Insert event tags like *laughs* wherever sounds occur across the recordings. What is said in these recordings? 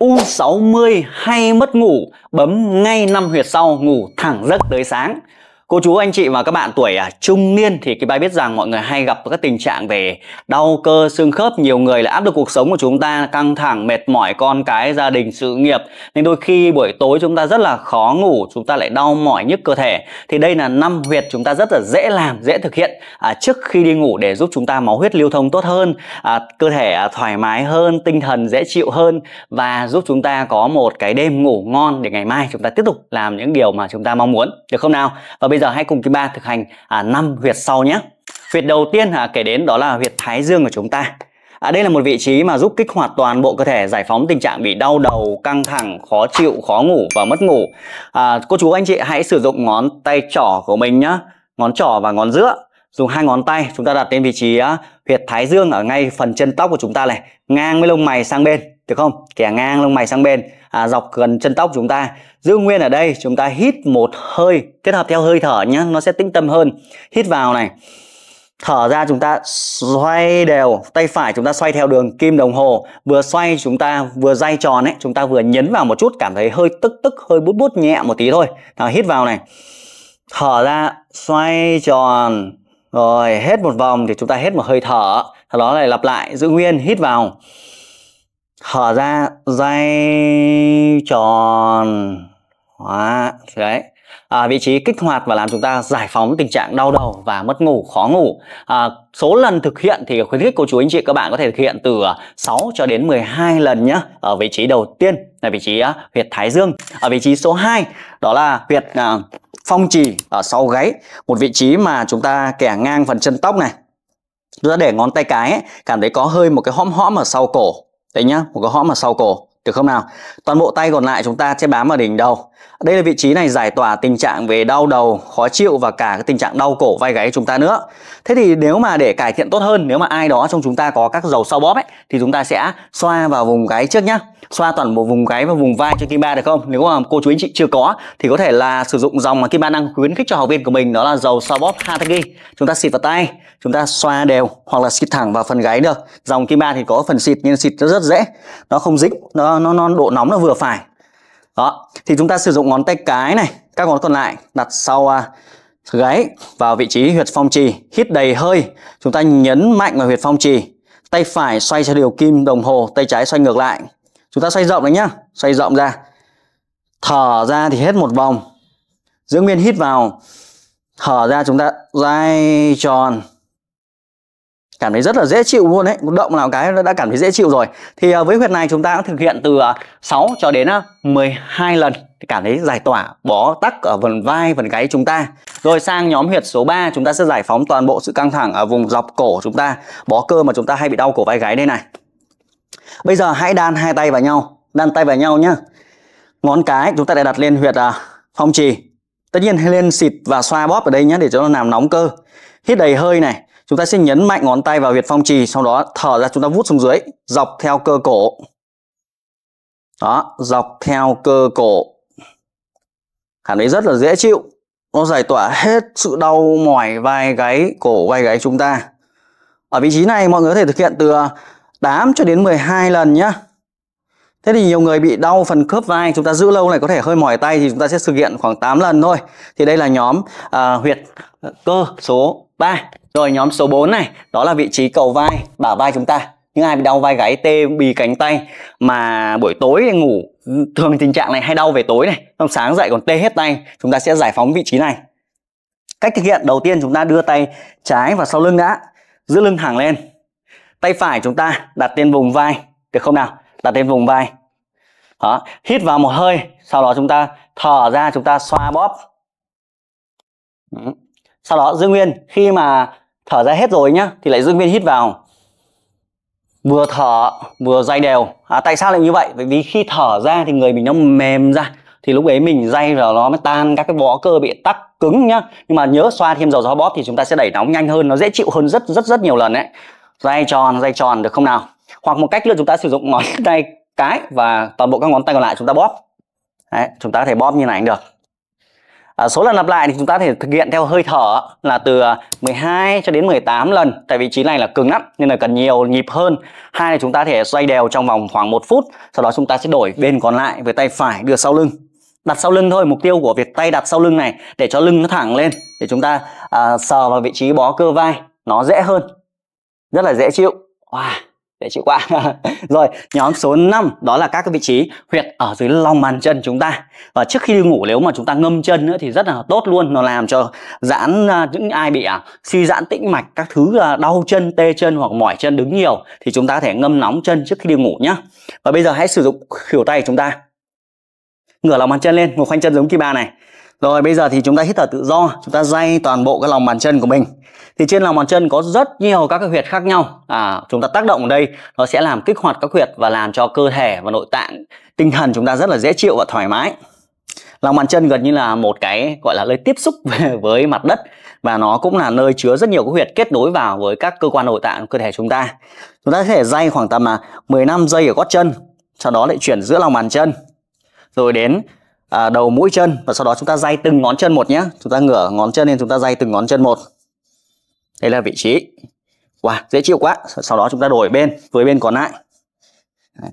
U60 hay mất ngủ, bấm ngay 5 huyệt sau ngủ thẳng giấc tới sáng. Cô chú anh chị và các bạn tuổi à, trung niên thì cái bài biết rằng mọi người hay gặp các tình trạng về đau cơ xương khớp, nhiều người là áp lực cuộc sống của chúng ta căng thẳng, mệt mỏi con cái, gia đình, sự nghiệp nên đôi khi buổi tối chúng ta rất là khó ngủ, chúng ta lại đau mỏi nhức cơ thể. Thì đây là năm huyệt chúng ta rất là dễ làm, dễ thực hiện à, trước khi đi ngủ để giúp chúng ta máu huyết lưu thông tốt hơn, à, cơ thể à, thoải mái hơn, tinh thần dễ chịu hơn và giúp chúng ta có một cái đêm ngủ ngon để ngày mai chúng ta tiếp tục làm những điều mà chúng ta mong muốn. Được không nào? Và bây giờ hãy cùng Kim Ba thực hành à, 5 huyệt sau nhé. Huyệt đầu tiên à, kể đến đó là huyệt thái dương của chúng ta. À, đây là một vị trí mà giúp kích hoạt toàn bộ cơ thể giải phóng tình trạng bị đau đầu, căng thẳng, khó chịu, khó ngủ và mất ngủ. À, cô chú anh chị hãy sử dụng ngón tay trỏ của mình nhé, ngón trỏ và ngón giữa. Dùng hai ngón tay chúng ta đặt lên vị trí á, huyệt thái dương ở ngay phần chân tóc của chúng ta này, ngang với lông mày sang bên được không kẻ ngang lông mày sang bên à, dọc gần chân tóc chúng ta giữ nguyên ở đây chúng ta hít một hơi kết hợp theo hơi thở nhé nó sẽ tĩnh tâm hơn hít vào này thở ra chúng ta xoay đều tay phải chúng ta xoay theo đường kim đồng hồ vừa xoay chúng ta vừa dây tròn ấy chúng ta vừa nhấn vào một chút cảm thấy hơi tức tức hơi bút bút nhẹ một tí thôi nào hít vào này thở ra xoay tròn rồi hết một vòng thì chúng ta hết một hơi thở sau đó lại lặp lại giữ nguyên hít vào thở ra dây tròn Đó, đấy à, vị trí kích hoạt và làm chúng ta giải phóng tình trạng đau đầu và mất ngủ khó ngủ à, số lần thực hiện thì khuyến khích cô chú anh chị các bạn có thể thực hiện từ 6 à, cho đến 12 lần nhé ở vị trí đầu tiên là vị trí uh, huyệt thái dương ở vị trí số 2 đó là huyệt uh, phong trì ở sau gáy một vị trí mà chúng ta kẻ ngang phần chân tóc này chúng ta để ngón tay cái ấy, cảm thấy có hơi một cái hõm hõm ở sau cổ Đấy nhá, một cái hõm mà sau cổ, được không nào? Toàn bộ tay còn lại chúng ta sẽ bám vào đỉnh đầu. Đây là vị trí này giải tỏa tình trạng về đau đầu, khó chịu và cả cái tình trạng đau cổ vai gáy chúng ta nữa. Thế thì nếu mà để cải thiện tốt hơn, nếu mà ai đó trong chúng ta có các dầu sau bóp ấy thì chúng ta sẽ xoa vào vùng gáy trước nhá. Xoa toàn bộ vùng gáy và vùng vai cho kim ba được không? Nếu mà cô chú anh chị chưa có thì có thể là sử dụng dòng mà kim ba đang khuyến khích cho học viên của mình đó là dầu sau bóp Hatagi. Chúng ta xịt vào tay, chúng ta xoa đều hoặc là xịt thẳng vào phần gáy được. Dòng kim ba thì có phần xịt nhưng xịt nó rất dễ. Nó không dính, nó nó, nó độ nóng nó vừa phải đó thì chúng ta sử dụng ngón tay cái này các ngón còn lại đặt sau à, gáy vào vị trí huyệt phong trì hít đầy hơi chúng ta nhấn mạnh vào huyệt phong trì tay phải xoay theo điều kim đồng hồ tay trái xoay ngược lại chúng ta xoay rộng đấy nhá xoay rộng ra thở ra thì hết một vòng giữ nguyên hít vào thở ra chúng ta dai tròn cảm thấy rất là dễ chịu luôn đấy động nào cái nó đã cảm thấy dễ chịu rồi thì à, với huyệt này chúng ta cũng thực hiện từ 6 à, cho đến 12 à, lần cảm thấy giải tỏa bó tắc ở phần vai phần gáy chúng ta rồi sang nhóm huyệt số 3 chúng ta sẽ giải phóng toàn bộ sự căng thẳng ở vùng dọc cổ chúng ta bó cơ mà chúng ta hay bị đau cổ vai gáy đây này bây giờ hãy đan hai tay vào nhau đan tay vào nhau nhá ngón cái chúng ta lại đặt lên huyệt phong trì tất nhiên lên xịt và xoa bóp ở đây nhé để cho nó làm nóng cơ hít đầy hơi này chúng ta sẽ nhấn mạnh ngón tay vào huyệt phong trì sau đó thở ra chúng ta vút xuống dưới dọc theo cơ cổ đó dọc theo cơ cổ cảm thấy rất là dễ chịu nó giải tỏa hết sự đau mỏi vai gáy cổ vai gáy chúng ta ở vị trí này mọi người có thể thực hiện từ 8 à, cho đến 12 lần nhé Thế thì nhiều người bị đau phần khớp vai chúng ta giữ lâu này có thể hơi mỏi tay thì chúng ta sẽ thực hiện khoảng 8 lần thôi. Thì đây là nhóm à, huyệt à, cơ số 3. Rồi nhóm số 4 này, đó là vị trí cầu vai, bả vai chúng ta. Những ai bị đau vai gáy tê bì cánh tay mà buổi tối ngủ thường tình trạng này hay đau về tối này, xong sáng dậy còn tê hết tay, chúng ta sẽ giải phóng vị trí này. Cách thực hiện đầu tiên chúng ta đưa tay trái vào sau lưng đã, giữ lưng thẳng lên. Tay phải chúng ta đặt lên vùng vai, được không nào? đặt lên vùng vai đó hít vào một hơi sau đó chúng ta thở ra chúng ta xoa bóp sau đó giữ nguyên khi mà thở ra hết rồi nhá thì lại giữ nguyên hít vào vừa thở vừa dây đều à, tại sao lại như vậy bởi vì khi thở ra thì người mình nó mềm ra thì lúc ấy mình dây rồi nó mới tan các cái vó cơ bị tắc cứng nhá nhưng mà nhớ xoa thêm dầu gió bóp thì chúng ta sẽ đẩy nóng nhanh hơn nó dễ chịu hơn rất rất rất nhiều lần đấy dây tròn dây tròn được không nào hoặc một cách là chúng ta sử dụng ngón *laughs* tay cái và toàn bộ các ngón tay còn lại chúng ta bóp Đấy, chúng ta có thể bóp như này cũng được à, số lần lặp lại thì chúng ta có thể thực hiện theo hơi thở là từ 12 à, cho đến 18 lần tại vị trí này là cứng lắm nên là cần nhiều nhịp hơn hai là chúng ta có thể xoay đều trong vòng khoảng một phút sau đó chúng ta sẽ đổi bên còn lại với tay phải đưa sau lưng đặt sau lưng thôi mục tiêu của việc tay đặt sau lưng này để cho lưng nó thẳng lên để chúng ta à, sờ vào vị trí bó cơ vai nó dễ hơn rất là dễ chịu wow để chịu qua *laughs* rồi nhóm số 5 đó là các cái vị trí huyệt ở dưới lòng bàn chân chúng ta và trước khi đi ngủ nếu mà chúng ta ngâm chân nữa thì rất là tốt luôn nó làm cho giãn à, những ai bị à, suy giãn tĩnh mạch các thứ à, đau chân tê chân hoặc mỏi chân đứng nhiều thì chúng ta có thể ngâm nóng chân trước khi đi ngủ nhá và bây giờ hãy sử dụng khuỷu tay chúng ta ngửa lòng bàn chân lên ngồi khoanh chân giống kỳ ba này rồi bây giờ thì chúng ta hít thở tự do chúng ta day toàn bộ cái lòng bàn chân của mình thì trên lòng bàn chân có rất nhiều các cái huyệt khác nhau à, chúng ta tác động ở đây nó sẽ làm kích hoạt các huyệt và làm cho cơ thể và nội tạng tinh thần chúng ta rất là dễ chịu và thoải mái lòng bàn chân gần như là một cái gọi là nơi tiếp xúc *laughs* với mặt đất và nó cũng là nơi chứa rất nhiều cái huyệt kết nối vào với các cơ quan nội tạng cơ thể chúng ta chúng ta có thể dây khoảng tầm là 15 giây ở gót chân sau đó lại chuyển giữa lòng bàn chân rồi đến à, đầu mũi chân và sau đó chúng ta dây từng ngón chân một nhé chúng ta ngửa ngón chân lên chúng ta dây từng ngón chân một đây là vị trí wow dễ chịu quá sau đó chúng ta đổi bên với bên còn lại Đấy.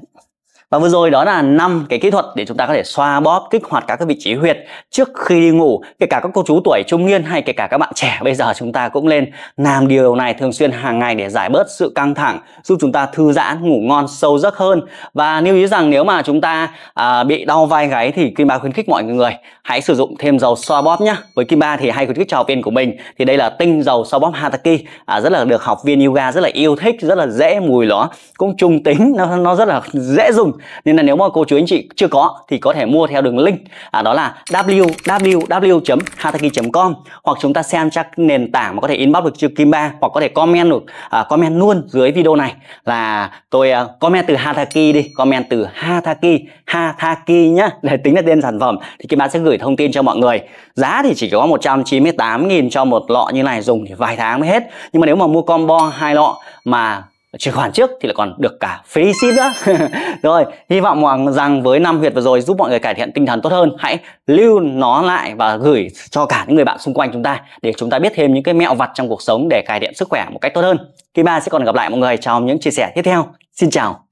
Và vừa rồi đó là năm cái kỹ thuật để chúng ta có thể xoa bóp, kích hoạt các cái vị trí huyệt trước khi đi ngủ. Kể cả các cô chú tuổi trung niên hay kể cả các bạn trẻ bây giờ chúng ta cũng nên làm điều này thường xuyên hàng ngày để giải bớt sự căng thẳng, giúp chúng ta thư giãn, ngủ ngon sâu giấc hơn. Và lưu ý rằng nếu mà chúng ta à, bị đau vai gáy thì Kim Ba khuyến khích mọi người hãy sử dụng thêm dầu xoa bóp nhé. Với Kim Ba thì hay khuyến khích cho học viên của mình thì đây là tinh dầu xoa bóp Hataki à, rất là được học viên yoga rất là yêu thích, rất là dễ mùi nó cũng trung tính, nó nó rất là dễ dùng nên là nếu mà cô chú anh chị chưa có thì có thể mua theo đường link à, đó là www.hataki.com hoặc chúng ta xem chắc nền tảng mà có thể inbox được chữ Kim Ba hoặc có thể comment được à, comment luôn dưới video này là tôi uh, comment từ Hataki đi comment từ Hataki Hataki nhá để tính là tên sản phẩm thì Kim Ba sẽ gửi thông tin cho mọi người giá thì chỉ có 198.000 cho một lọ như này dùng thì vài tháng mới hết nhưng mà nếu mà mua combo hai lọ mà chuyển khoản trước thì lại còn được cả free ship nữa *laughs* rồi hy vọng rằng với năm huyệt vừa rồi giúp mọi người cải thiện tinh thần tốt hơn hãy lưu nó lại và gửi cho cả những người bạn xung quanh chúng ta để chúng ta biết thêm những cái mẹo vặt trong cuộc sống để cải thiện sức khỏe một cách tốt hơn kim ba sẽ còn gặp lại mọi người trong những chia sẻ tiếp theo xin chào